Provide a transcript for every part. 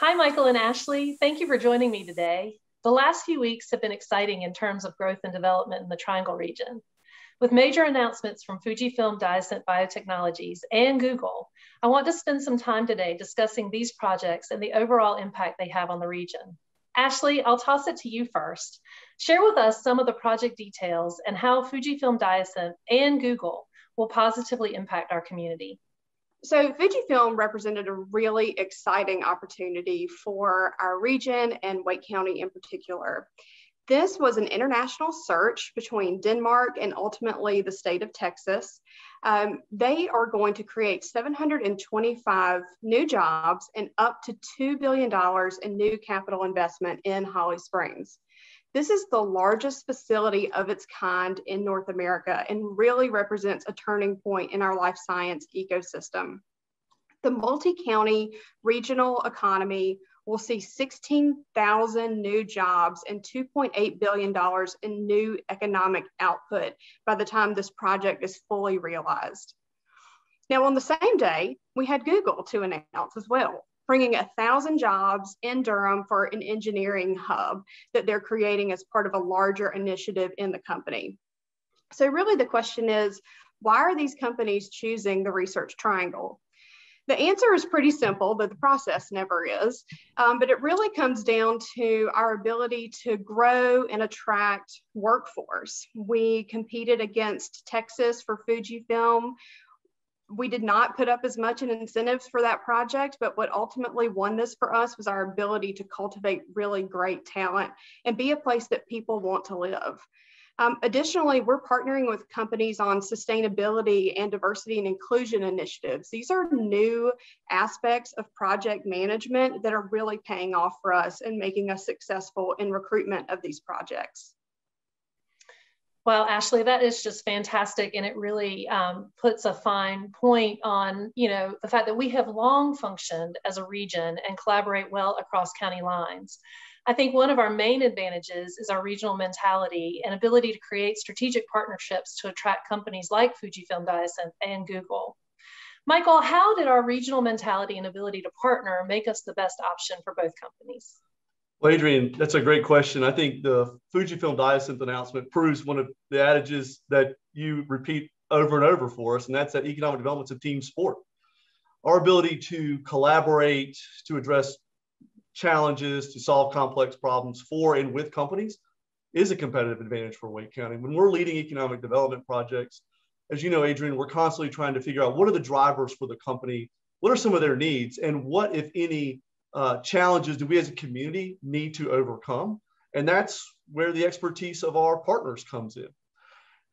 Hi, Michael and Ashley. Thank you for joining me today. The last few weeks have been exciting in terms of growth and development in the Triangle region. With major announcements from Fujifilm Diosynth Biotechnologies and Google, I want to spend some time today discussing these projects and the overall impact they have on the region. Ashley, I'll toss it to you first. Share with us some of the project details and how Fujifilm Diosynth and Google will positively impact our community. So Fujifilm represented a really exciting opportunity for our region and Wake County in particular. This was an international search between Denmark and ultimately the state of Texas. Um, they are going to create 725 new jobs and up to $2 billion in new capital investment in Holly Springs. This is the largest facility of its kind in North America and really represents a turning point in our life science ecosystem. The multi-county regional economy will see 16,000 new jobs and $2.8 billion in new economic output by the time this project is fully realized. Now, on the same day, we had Google to announce as well bringing a thousand jobs in Durham for an engineering hub that they're creating as part of a larger initiative in the company. So really the question is, why are these companies choosing the Research Triangle? The answer is pretty simple, but the process never is. Um, but it really comes down to our ability to grow and attract workforce. We competed against Texas for Fujifilm we did not put up as much in incentives for that project, but what ultimately won this for us was our ability to cultivate really great talent and be a place that people want to live. Um, additionally, we're partnering with companies on sustainability and diversity and inclusion initiatives. These are new aspects of project management that are really paying off for us and making us successful in recruitment of these projects. Well, Ashley, that is just fantastic. And it really um, puts a fine point on, you know, the fact that we have long functioned as a region and collaborate well across county lines. I think one of our main advantages is our regional mentality and ability to create strategic partnerships to attract companies like Fujifilm Diosynth and Google. Michael, how did our regional mentality and ability to partner make us the best option for both companies? Well, Adrian, that's a great question. I think the Fujifilm Diosynth announcement proves one of the adages that you repeat over and over for us, and that's that economic development is a team sport. Our ability to collaborate, to address challenges, to solve complex problems for and with companies is a competitive advantage for Wake County. When we're leading economic development projects, as you know, Adrian, we're constantly trying to figure out what are the drivers for the company, what are some of their needs, and what, if any, uh, challenges do we as a community need to overcome? And that's where the expertise of our partners comes in.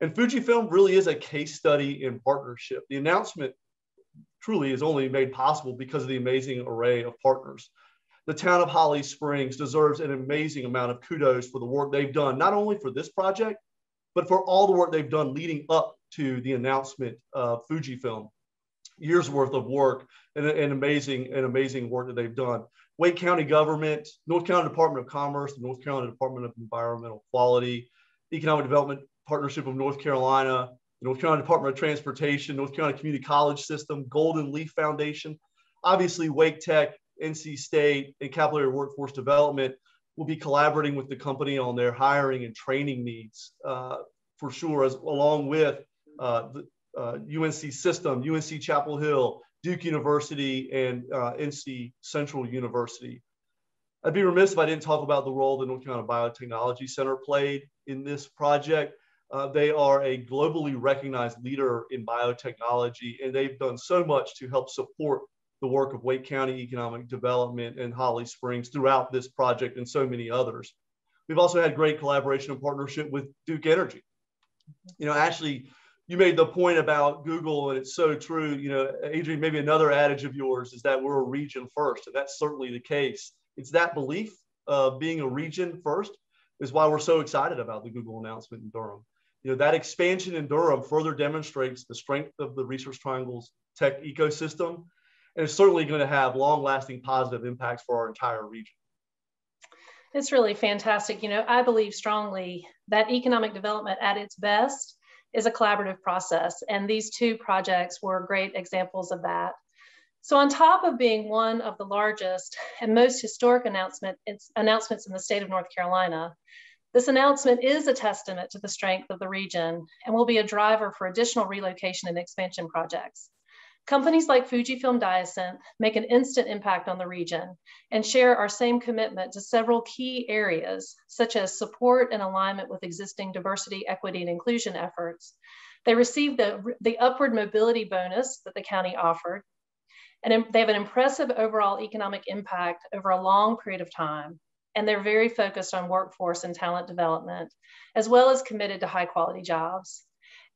And Fujifilm really is a case study in partnership. The announcement truly is only made possible because of the amazing array of partners. The town of Holly Springs deserves an amazing amount of kudos for the work they've done, not only for this project, but for all the work they've done leading up to the announcement of Fujifilm years worth of work and, and amazing and amazing work that they've done. Wake County government, North Carolina Department of Commerce, the North Carolina Department of Environmental Quality, Economic Development Partnership of North Carolina, the North Carolina Department of Transportation, North Carolina Community College System, Golden Leaf Foundation, obviously Wake Tech, NC State, and Capillary Workforce Development will be collaborating with the company on their hiring and training needs uh, for sure, as along with uh, the, uh, UNC system, UNC Chapel Hill, Duke University, and uh, NC Central University. I'd be remiss if I didn't talk about the role the North Carolina Biotechnology Center played in this project. Uh, they are a globally recognized leader in biotechnology, and they've done so much to help support the work of Wake County Economic Development and Holly Springs throughout this project and so many others. We've also had great collaboration and partnership with Duke Energy. You know, Ashley you made the point about Google, and it's so true. You know, Adrian, maybe another adage of yours is that we're a region first, and that's certainly the case. It's that belief of being a region first is why we're so excited about the Google announcement in Durham. You know, that expansion in Durham further demonstrates the strength of the Research Triangle's tech ecosystem, and it's certainly going to have long-lasting positive impacts for our entire region. It's really fantastic. You know, I believe strongly that economic development at its best is a collaborative process. And these two projects were great examples of that. So on top of being one of the largest and most historic announcement, announcements in the state of North Carolina, this announcement is a testament to the strength of the region and will be a driver for additional relocation and expansion projects. Companies like Fujifilm Diosynth make an instant impact on the region and share our same commitment to several key areas, such as support and alignment with existing diversity, equity, and inclusion efforts. They received the, the upward mobility bonus that the county offered, and they have an impressive overall economic impact over a long period of time. And they're very focused on workforce and talent development, as well as committed to high quality jobs.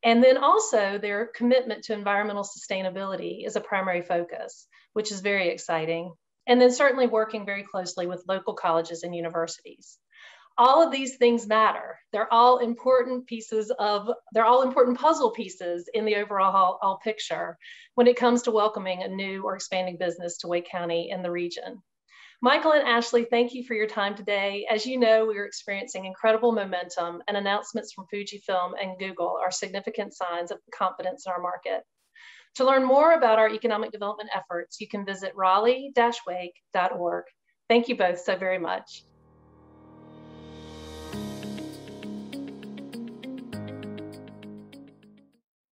And then also their commitment to environmental sustainability is a primary focus, which is very exciting. And then certainly working very closely with local colleges and universities. All of these things matter. They're all important pieces of, they're all important puzzle pieces in the overall all picture when it comes to welcoming a new or expanding business to Wake County and the region. Michael and Ashley, thank you for your time today. As you know, we are experiencing incredible momentum and announcements from Fujifilm and Google are significant signs of confidence in our market. To learn more about our economic development efforts, you can visit raleigh-wake.org. Thank you both so very much.